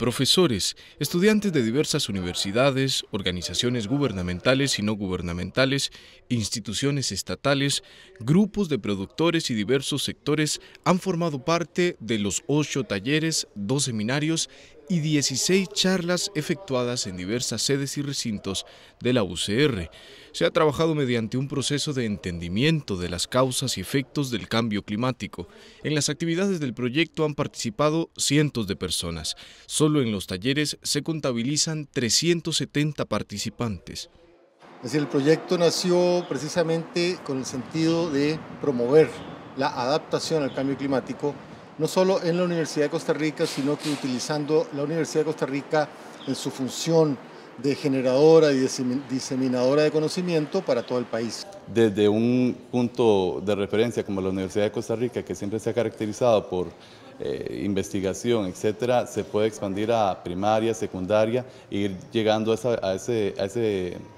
profesores, estudiantes de diversas universidades, organizaciones gubernamentales y no gubernamentales, instituciones estatales, grupos de productores y diversos sectores han formado parte de los ocho talleres, dos seminarios y 16 charlas efectuadas en diversas sedes y recintos de la UCR. Se ha trabajado mediante un proceso de entendimiento de las causas y efectos del cambio climático. En las actividades del proyecto han participado cientos de personas. Solo en los talleres se contabilizan 370 participantes. Es el proyecto nació precisamente con el sentido de promover la adaptación al cambio climático no solo en la Universidad de Costa Rica, sino que utilizando la Universidad de Costa Rica en su función de generadora y diseminadora de conocimiento para todo el país. Desde un punto de referencia como la Universidad de Costa Rica, que siempre se ha caracterizado por eh, investigación, etcétera, se puede expandir a primaria, secundaria, e ir llegando a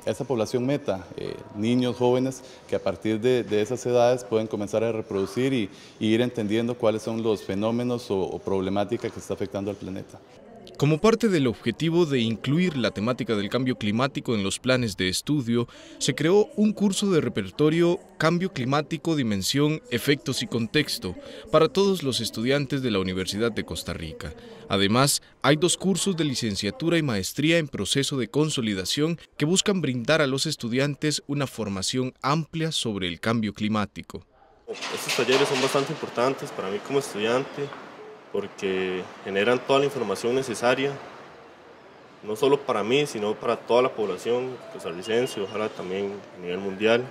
esa, población meta, eh, niños, jóvenes, que a partir de, esas edades pueden comenzar a reproducir y, ir entendiendo cuáles son los fenómenos o, o problemáticas que está afectando al planeta. Como parte del objetivo de incluir la temática del cambio climático en los planes de estudio, se creó un curso de repertorio Cambio Climático, Dimensión, Efectos y Contexto para todos los estudiantes de la Universidad de Costa Rica. Además, hay dos cursos de licenciatura y maestría en proceso de consolidación que buscan brindar a los estudiantes una formación amplia sobre el cambio climático. Estos talleres son bastante importantes para mí como estudiante porque generan toda la información necesaria, no solo para mí, sino para toda la población costarricense, ojalá también a nivel mundial,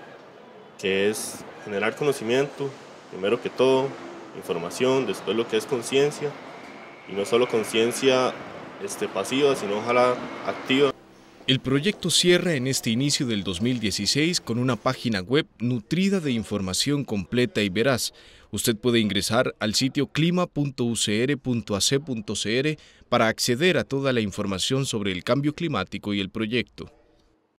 que es generar conocimiento, primero que todo, información, después lo que es conciencia, y no solo conciencia este, pasiva, sino ojalá activa. El proyecto cierra en este inicio del 2016 con una página web nutrida de información completa y veraz. Usted puede ingresar al sitio clima.ucr.ac.cr para acceder a toda la información sobre el cambio climático y el proyecto.